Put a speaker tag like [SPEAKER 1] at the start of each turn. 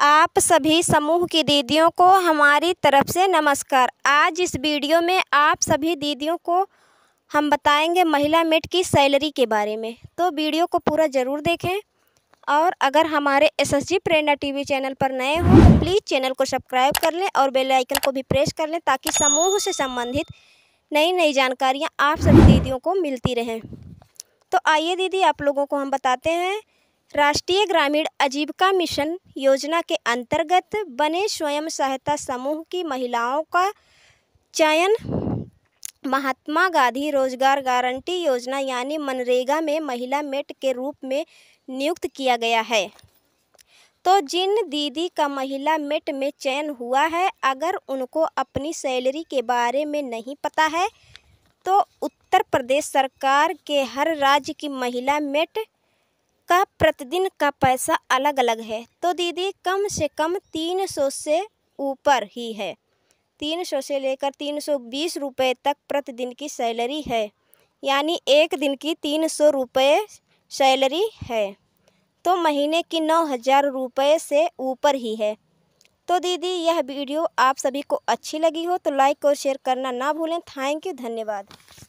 [SPEAKER 1] आप सभी समूह की दीदियों को हमारी तरफ से नमस्कार आज इस वीडियो में आप सभी दीदियों को हम बताएंगे महिला मेट की सैलरी के बारे में तो वीडियो को पूरा ज़रूर देखें और अगर हमारे S S G Prerna T channel पर नए हों तो प्लीज़ चैनल को सब्सक्राइब कर लें और बेल आइकन को भी प्रेस कर लें ताकि समूह से संबंधित नई नई जानकारियाँ आप सभी दीदियों को मिलती रहें तो आइए दीदी आप लोगों को हम बताते हैं राष्ट्रीय ग्रामीण आजीविका मिशन योजना के अंतर्गत बने स्वयं सहायता समूह की महिलाओं का चयन महात्मा गांधी रोजगार गारंटी योजना यानी मनरेगा में महिला मेट के रूप में नियुक्त किया गया है तो जिन दीदी का महिला मेट में चयन हुआ है अगर उनको अपनी सैलरी के बारे में नहीं पता है तो उत्तर प्रदेश सरकार के हर राज्य की महिला मेट का प्रतिदिन का पैसा अलग अलग है तो दीदी कम से कम तीन सौ से ऊपर ही है तीन सौ से लेकर तीन सौ बीस रुपये तक प्रतिदिन की सैलरी है यानी एक दिन की तीन सौ रुपये सैलरी है तो महीने की नौ हज़ार रुपये से ऊपर ही है तो दीदी यह वीडियो आप सभी को अच्छी लगी हो तो लाइक और शेयर करना ना भूलें थैंक यू धन्यवाद